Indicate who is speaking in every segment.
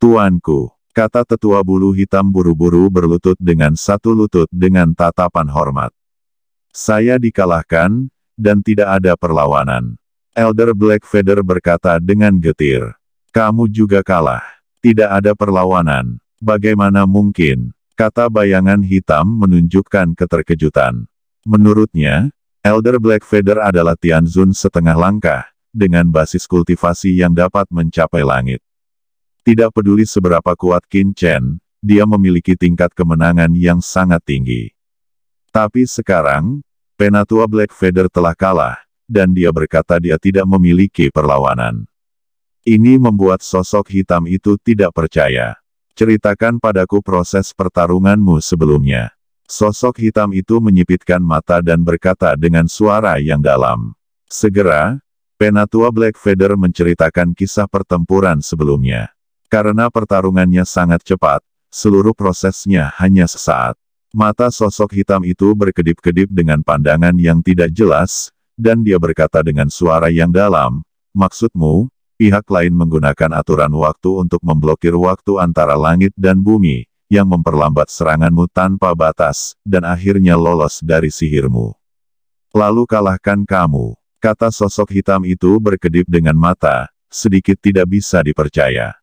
Speaker 1: Tuanku, kata tetua bulu hitam buru-buru berlutut dengan satu lutut dengan tatapan hormat. Saya dikalahkan, dan tidak ada perlawanan. Elder Black Feather berkata dengan getir. Kamu juga kalah. Tidak ada perlawanan. Bagaimana mungkin? Kata bayangan hitam menunjukkan keterkejutan. Menurutnya, Elder Black Feather adalah Tianzun setengah langkah, dengan basis kultivasi yang dapat mencapai langit. Tidak peduli seberapa kuat Qin Chen, dia memiliki tingkat kemenangan yang sangat tinggi. Tapi sekarang, Penatua Black Feather telah kalah, dan dia berkata dia tidak memiliki perlawanan. Ini membuat sosok hitam itu tidak percaya. Ceritakan padaku proses pertarunganmu sebelumnya. Sosok hitam itu menyipitkan mata dan berkata dengan suara yang dalam. Segera, Penatua Black Feather menceritakan kisah pertempuran sebelumnya. Karena pertarungannya sangat cepat, seluruh prosesnya hanya sesaat. Mata sosok hitam itu berkedip-kedip dengan pandangan yang tidak jelas, dan dia berkata dengan suara yang dalam, Maksudmu, pihak lain menggunakan aturan waktu untuk memblokir waktu antara langit dan bumi, yang memperlambat seranganmu tanpa batas, dan akhirnya lolos dari sihirmu. Lalu kalahkan kamu, kata sosok hitam itu berkedip dengan mata, sedikit tidak bisa dipercaya.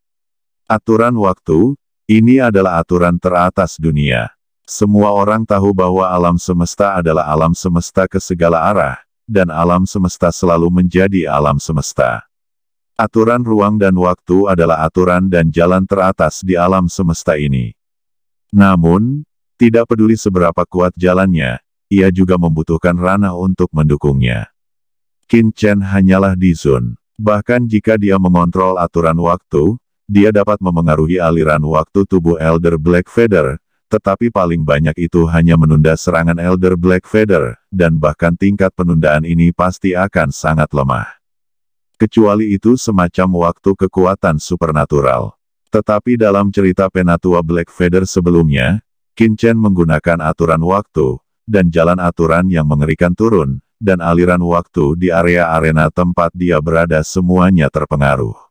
Speaker 1: Aturan waktu, ini adalah aturan teratas dunia. Semua orang tahu bahwa alam semesta adalah alam semesta ke segala arah, dan alam semesta selalu menjadi alam semesta. Aturan ruang dan waktu adalah aturan dan jalan teratas di alam semesta ini. Namun, tidak peduli seberapa kuat jalannya, ia juga membutuhkan ranah untuk mendukungnya. kinchen hanyalah di Dizun. Bahkan jika dia mengontrol aturan waktu, dia dapat memengaruhi aliran waktu tubuh Elder Black Feather, tetapi paling banyak itu hanya menunda serangan Elder Black Feather, dan bahkan tingkat penundaan ini pasti akan sangat lemah. Kecuali itu semacam waktu kekuatan supernatural. Tetapi dalam cerita Penatua Black Feather sebelumnya, Kinchen menggunakan aturan waktu, dan jalan aturan yang mengerikan turun, dan aliran waktu di area arena tempat dia berada semuanya terpengaruh.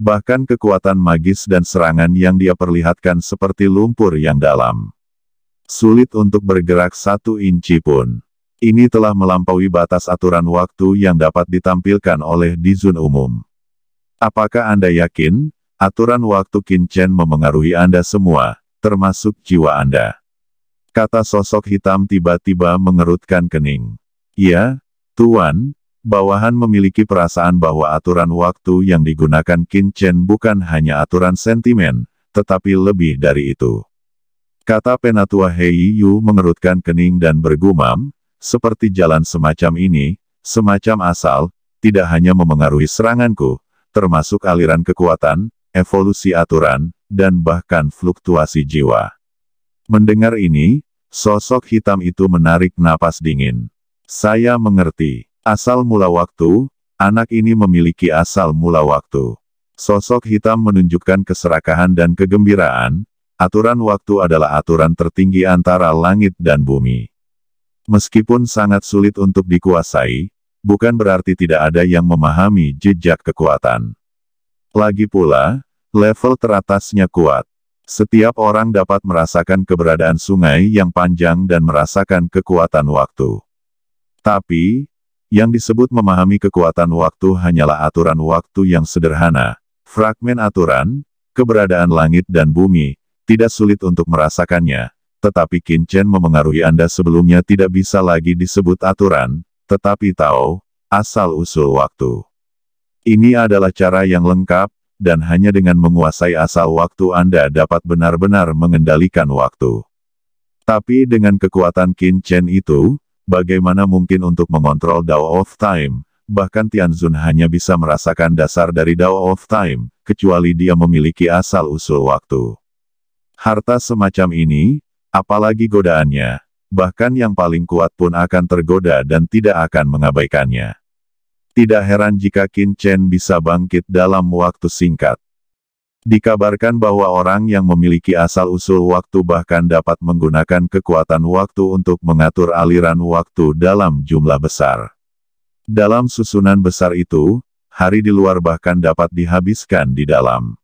Speaker 1: Bahkan kekuatan magis dan serangan yang dia perlihatkan seperti lumpur yang dalam. Sulit untuk bergerak satu inci pun. Ini telah melampaui batas aturan waktu yang dapat ditampilkan oleh Dizun umum. Apakah Anda yakin, aturan waktu Kinchen memengaruhi Anda semua, termasuk jiwa Anda? Kata sosok hitam tiba-tiba mengerutkan kening. Ya, Tuan, bawahan memiliki perasaan bahwa aturan waktu yang digunakan Qin Chen bukan hanya aturan sentimen, tetapi lebih dari itu. Kata penatua Hei Yu mengerutkan kening dan bergumam, seperti jalan semacam ini, semacam asal, tidak hanya memengaruhi seranganku, termasuk aliran kekuatan, evolusi aturan, dan bahkan fluktuasi jiwa. Mendengar ini, sosok hitam itu menarik napas dingin. Saya mengerti. Asal mula waktu, anak ini memiliki asal mula waktu. Sosok hitam menunjukkan keserakahan dan kegembiraan, aturan waktu adalah aturan tertinggi antara langit dan bumi. Meskipun sangat sulit untuk dikuasai, bukan berarti tidak ada yang memahami jejak kekuatan. Lagi pula, level teratasnya kuat. Setiap orang dapat merasakan keberadaan sungai yang panjang dan merasakan kekuatan waktu. Tapi, yang disebut memahami kekuatan waktu hanyalah aturan waktu yang sederhana, fragmen aturan, keberadaan langit dan bumi, tidak sulit untuk merasakannya. Tetapi kincen memengaruhi Anda sebelumnya tidak bisa lagi disebut aturan, tetapi tahu, asal-usul waktu. Ini adalah cara yang lengkap, dan hanya dengan menguasai asal waktu Anda dapat benar-benar mengendalikan waktu. Tapi dengan kekuatan kincen itu, bagaimana mungkin untuk mengontrol Dao of Time? Bahkan Tianzun hanya bisa merasakan dasar dari Dao of Time, kecuali dia memiliki asal-usul waktu. Harta semacam ini, apalagi godaannya, bahkan yang paling kuat pun akan tergoda dan tidak akan mengabaikannya. Tidak heran jika Qin Chen bisa bangkit dalam waktu singkat. Dikabarkan bahwa orang yang memiliki asal-usul waktu bahkan dapat menggunakan kekuatan waktu untuk mengatur aliran waktu dalam jumlah besar. Dalam susunan besar itu, hari di luar bahkan dapat dihabiskan di dalam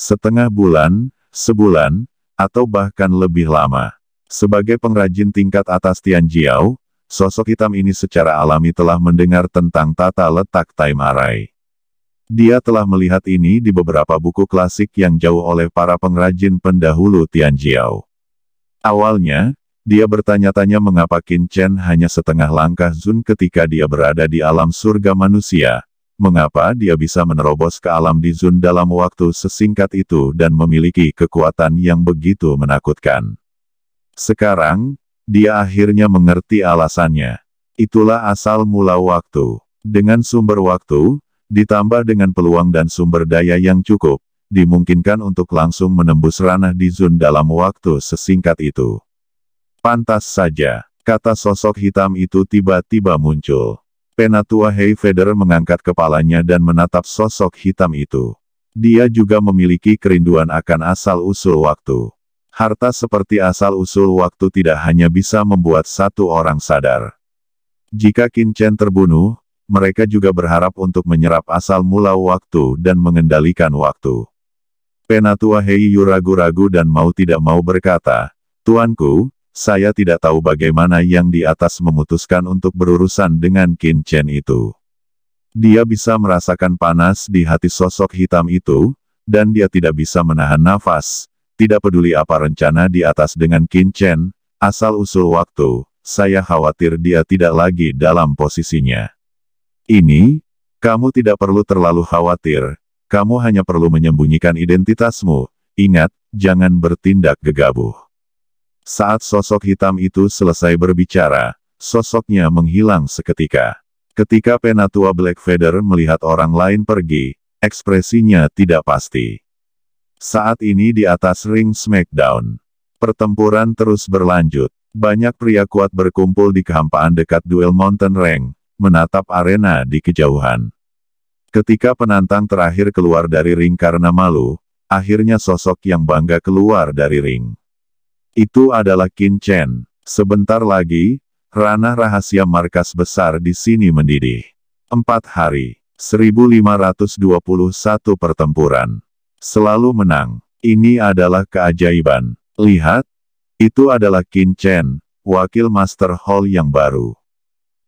Speaker 1: setengah bulan, sebulan, atau bahkan lebih lama. Sebagai pengrajin tingkat atas Tianjiao, sosok hitam ini secara alami telah mendengar tentang tata letak time array. Dia telah melihat ini di beberapa buku klasik yang jauh oleh para pengrajin pendahulu Tianjiao. Awalnya, dia bertanya-tanya mengapa Qin Chen hanya setengah langkah Zun ketika dia berada di alam surga manusia. Mengapa dia bisa menerobos ke alam di Zun dalam waktu sesingkat itu dan memiliki kekuatan yang begitu menakutkan. Sekarang, dia akhirnya mengerti alasannya. Itulah asal mula waktu. Dengan sumber waktu, ditambah dengan peluang dan sumber daya yang cukup, dimungkinkan untuk langsung menembus ranah di Zun dalam waktu sesingkat itu. Pantas saja, kata sosok hitam itu tiba-tiba muncul. Penatua Heifeder mengangkat kepalanya dan menatap sosok hitam itu. Dia juga memiliki kerinduan akan asal-usul waktu. Harta seperti asal-usul waktu tidak hanya bisa membuat satu orang sadar. Jika Kincen terbunuh, mereka juga berharap untuk menyerap asal mula waktu dan mengendalikan waktu. Penatua Heiyu ragu-ragu dan mau tidak mau berkata, Tuanku, saya tidak tahu bagaimana yang di atas memutuskan untuk berurusan dengan Qin Chen itu. Dia bisa merasakan panas di hati sosok hitam itu, dan dia tidak bisa menahan nafas. Tidak peduli apa rencana di atas dengan Qin Chen, asal usul waktu, saya khawatir dia tidak lagi dalam posisinya ini, kamu tidak perlu terlalu khawatir, kamu hanya perlu menyembunyikan identitasmu, ingat, jangan bertindak gegabah. Saat sosok hitam itu selesai berbicara, sosoknya menghilang seketika. Ketika penatua Black Feather melihat orang lain pergi, ekspresinya tidak pasti. Saat ini di atas ring SmackDown. Pertempuran terus berlanjut. Banyak pria kuat berkumpul di kehampaan dekat duel Mountain Rank, menatap arena di kejauhan. Ketika penantang terakhir keluar dari ring karena malu, akhirnya sosok yang bangga keluar dari ring. Itu adalah Qin Chen. Sebentar lagi, ranah rahasia markas besar di sini mendidih. Empat hari, 1521 pertempuran. Selalu menang. Ini adalah keajaiban. Lihat, itu adalah Qin Chen, wakil Master Hall yang baru.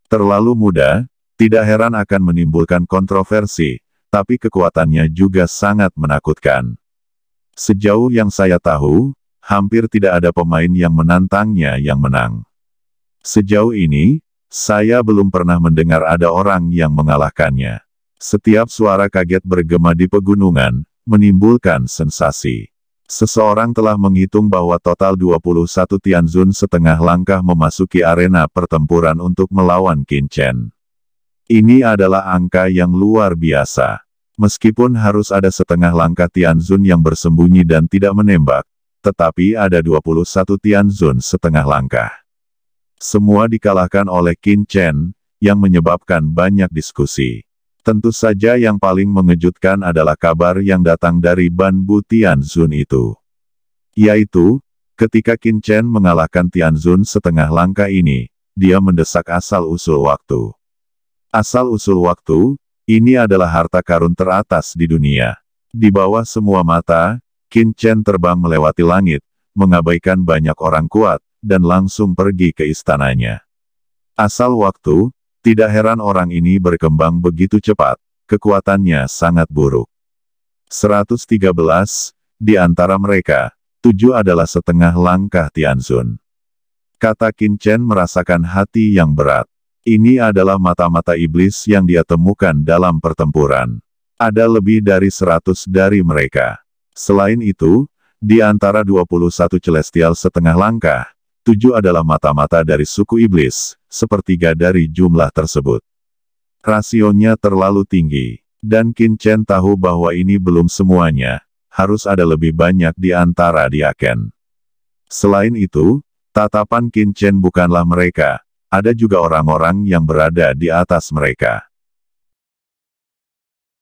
Speaker 1: Terlalu muda, tidak heran akan menimbulkan kontroversi, tapi kekuatannya juga sangat menakutkan. Sejauh yang saya tahu, hampir tidak ada pemain yang menantangnya yang menang. Sejauh ini, saya belum pernah mendengar ada orang yang mengalahkannya. Setiap suara kaget bergema di pegunungan, menimbulkan sensasi. Seseorang telah menghitung bahwa total 21 Tianzun setengah langkah memasuki arena pertempuran untuk melawan Qin Chen. Ini adalah angka yang luar biasa. Meskipun harus ada setengah langkah Tianzun yang bersembunyi dan tidak menembak, tetapi ada 21 Tianzun setengah langkah. Semua dikalahkan oleh Qin Chen, yang menyebabkan banyak diskusi. Tentu saja yang paling mengejutkan adalah kabar yang datang dari Ban Bu Tianzun itu. Yaitu, ketika Qin Chen mengalahkan Tianzun setengah langkah ini, dia mendesak asal-usul waktu. Asal-usul waktu, ini adalah harta karun teratas di dunia. Di bawah semua mata, Qin Chen terbang melewati langit, mengabaikan banyak orang kuat, dan langsung pergi ke istananya. Asal waktu, tidak heran orang ini berkembang begitu cepat, kekuatannya sangat buruk. 113, di antara mereka, tujuh adalah setengah langkah Tianzun. Kata Qin Chen merasakan hati yang berat. Ini adalah mata-mata iblis yang dia temukan dalam pertempuran. Ada lebih dari seratus dari mereka. Selain itu, di antara 21 celestial setengah langkah, tujuh adalah mata-mata dari suku iblis, sepertiga dari jumlah tersebut. Rasionya terlalu tinggi, dan Qin Chen tahu bahwa ini belum semuanya, harus ada lebih banyak di antara diaken. Selain itu, tatapan Qin Chen bukanlah mereka, ada juga orang-orang yang berada di atas mereka.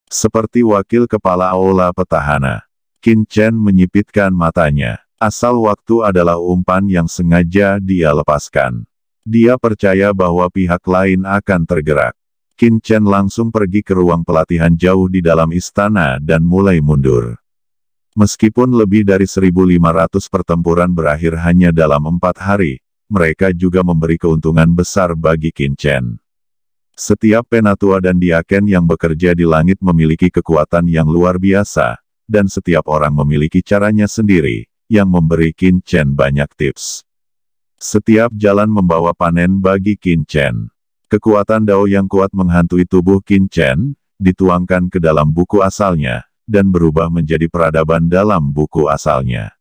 Speaker 1: Seperti wakil kepala Aula Petahana, Qin Chen menyipitkan matanya. Asal waktu adalah umpan yang sengaja dia lepaskan. Dia percaya bahwa pihak lain akan tergerak. Qin Chen langsung pergi ke ruang pelatihan jauh di dalam istana dan mulai mundur. Meskipun lebih dari 1.500 pertempuran berakhir hanya dalam empat hari, mereka juga memberi keuntungan besar bagi Qin Chen. Setiap penatua dan diaken yang bekerja di langit memiliki kekuatan yang luar biasa, dan setiap orang memiliki caranya sendiri, yang memberi Kincen banyak tips. Setiap jalan membawa panen bagi Kincen. Kekuatan Dao yang kuat menghantui tubuh Kincen, dituangkan ke dalam buku asalnya, dan berubah menjadi peradaban dalam buku asalnya.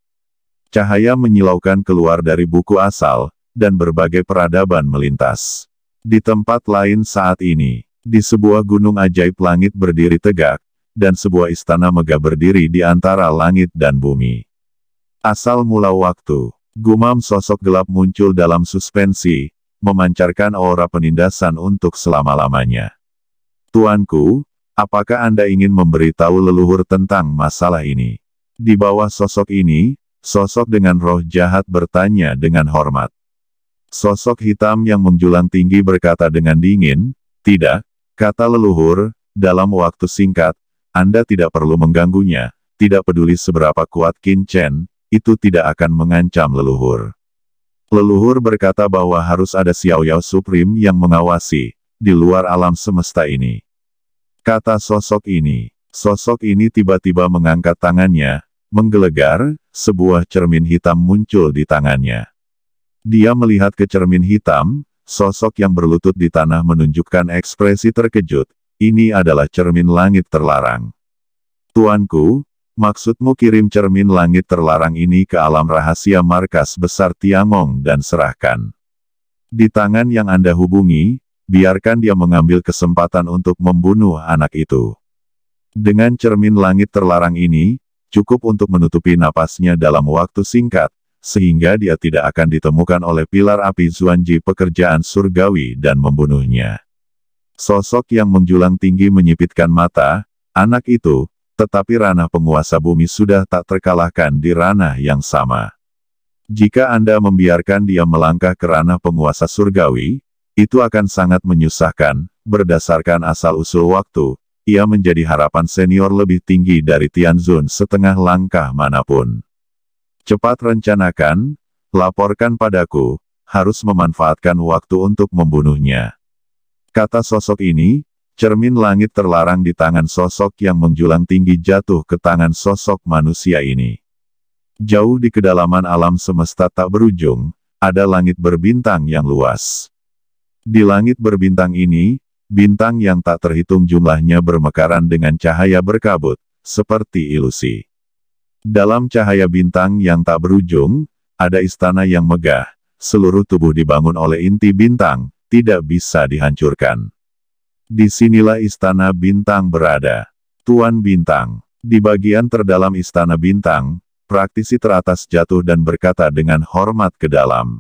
Speaker 1: Cahaya menyilaukan keluar dari buku asal, dan berbagai peradaban melintas. Di tempat lain saat ini, di sebuah gunung ajaib langit berdiri tegak, dan sebuah istana megah berdiri di antara langit dan bumi. Asal mula waktu, gumam sosok gelap muncul dalam suspensi, memancarkan aura penindasan untuk selama-lamanya. Tuanku, apakah Anda ingin memberitahu leluhur tentang masalah ini? Di bawah sosok ini, sosok dengan roh jahat bertanya dengan hormat. Sosok hitam yang menjulang tinggi berkata dengan dingin, tidak, kata leluhur, dalam waktu singkat, Anda tidak perlu mengganggunya, tidak peduli seberapa kuat Kin Chen, itu tidak akan mengancam leluhur. Leluhur berkata bahwa harus ada Xiao Yao Supreme yang mengawasi, di luar alam semesta ini. Kata sosok ini. Sosok ini tiba-tiba mengangkat tangannya, menggelegar, sebuah cermin hitam muncul di tangannya. Dia melihat ke cermin hitam, sosok yang berlutut di tanah menunjukkan ekspresi terkejut, ini adalah cermin langit terlarang. Tuanku, Maksudmu kirim cermin langit terlarang ini ke alam rahasia markas besar Tiangong dan serahkan. Di tangan yang Anda hubungi, biarkan dia mengambil kesempatan untuk membunuh anak itu. Dengan cermin langit terlarang ini, cukup untuk menutupi napasnya dalam waktu singkat, sehingga dia tidak akan ditemukan oleh pilar api Zuanji pekerjaan surgawi dan membunuhnya. Sosok yang menjulang tinggi menyipitkan mata, anak itu, tetapi ranah penguasa bumi sudah tak terkalahkan di ranah yang sama. Jika Anda membiarkan dia melangkah ke ranah penguasa surgawi, itu akan sangat menyusahkan, berdasarkan asal-usul waktu, ia menjadi harapan senior lebih tinggi dari Tianzun setengah langkah manapun. Cepat rencanakan, laporkan padaku, harus memanfaatkan waktu untuk membunuhnya. Kata sosok ini, Cermin langit terlarang di tangan sosok yang menjulang tinggi jatuh ke tangan sosok manusia ini. Jauh di kedalaman alam semesta tak berujung, ada langit berbintang yang luas. Di langit berbintang ini, bintang yang tak terhitung jumlahnya bermekaran dengan cahaya berkabut, seperti ilusi. Dalam cahaya bintang yang tak berujung, ada istana yang megah, seluruh tubuh dibangun oleh inti bintang, tidak bisa dihancurkan. Di sinilah Istana Bintang berada. Tuan Bintang. Di bagian terdalam Istana Bintang, praktisi teratas jatuh dan berkata dengan hormat ke dalam.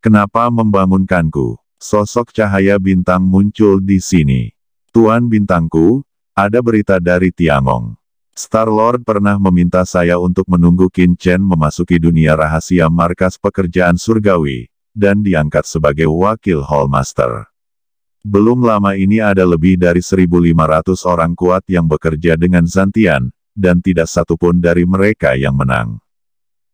Speaker 1: Kenapa membangunkanku? Sosok cahaya bintang muncul di sini. Tuan Bintangku, ada berita dari Tiangong. Star-Lord pernah meminta saya untuk menunggu Qin Chen memasuki dunia rahasia markas pekerjaan surgawi, dan diangkat sebagai wakil Hallmaster. Belum lama ini ada lebih dari 1.500 orang kuat yang bekerja dengan Zantian, dan tidak satupun dari mereka yang menang.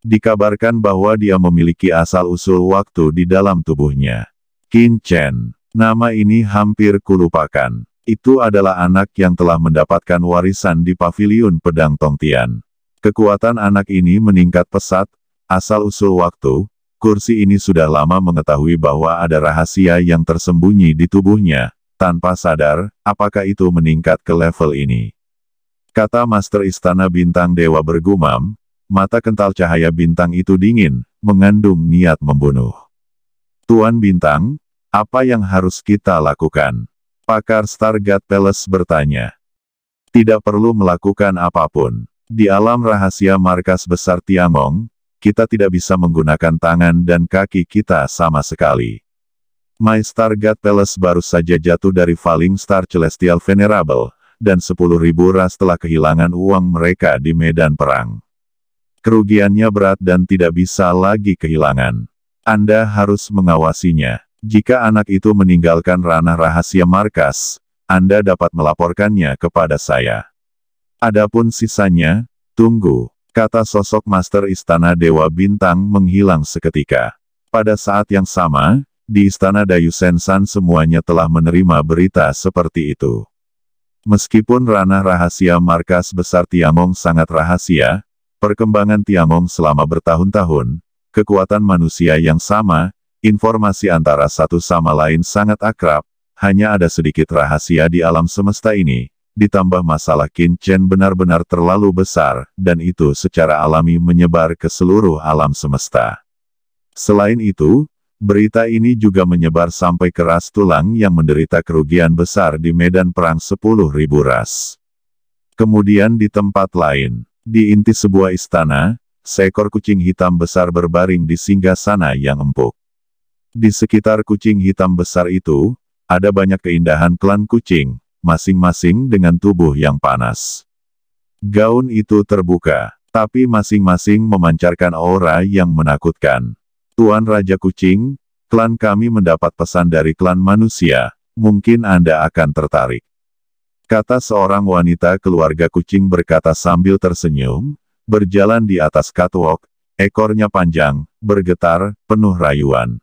Speaker 1: Dikabarkan bahwa dia memiliki asal-usul waktu di dalam tubuhnya. Qin Chen. Nama ini hampir kulupakan. Itu adalah anak yang telah mendapatkan warisan di paviliun pedang Tongtian. Kekuatan anak ini meningkat pesat, asal-usul waktu, Kursi ini sudah lama mengetahui bahwa ada rahasia yang tersembunyi di tubuhnya, tanpa sadar, apakah itu meningkat ke level ini. Kata Master Istana Bintang Dewa bergumam, mata kental cahaya bintang itu dingin, mengandung niat membunuh. Tuan Bintang, apa yang harus kita lakukan? Pakar Stargate Palace bertanya. Tidak perlu melakukan apapun. Di alam rahasia markas besar Tiangong, kita tidak bisa menggunakan tangan dan kaki kita sama sekali. My Star God Palace baru saja jatuh dari Falling Star Celestial Venerable, dan 10.000 ras telah kehilangan uang mereka di medan perang. Kerugiannya berat dan tidak bisa lagi kehilangan. Anda harus mengawasinya. Jika anak itu meninggalkan ranah rahasia markas, Anda dapat melaporkannya kepada saya. Adapun sisanya, tunggu. Kata sosok Master Istana Dewa Bintang menghilang seketika. Pada saat yang sama, di Istana Dayu Sensan semuanya telah menerima berita seperti itu. Meskipun ranah rahasia markas besar Tiamong sangat rahasia, perkembangan Tiamong selama bertahun-tahun, kekuatan manusia yang sama, informasi antara satu sama lain sangat akrab, hanya ada sedikit rahasia di alam semesta ini, ditambah masalah kincen benar-benar terlalu besar, dan itu secara alami menyebar ke seluruh alam semesta. Selain itu, berita ini juga menyebar sampai ke ras tulang yang menderita kerugian besar di medan perang 10.000 ras. Kemudian di tempat lain, di inti sebuah istana, seekor kucing hitam besar berbaring di singgah sana yang empuk. Di sekitar kucing hitam besar itu, ada banyak keindahan klan kucing, masing-masing dengan tubuh yang panas. Gaun itu terbuka, tapi masing-masing memancarkan aura yang menakutkan. Tuan Raja Kucing, klan kami mendapat pesan dari klan manusia, mungkin Anda akan tertarik. Kata seorang wanita keluarga kucing berkata sambil tersenyum, berjalan di atas catwalk, ekornya panjang, bergetar, penuh rayuan.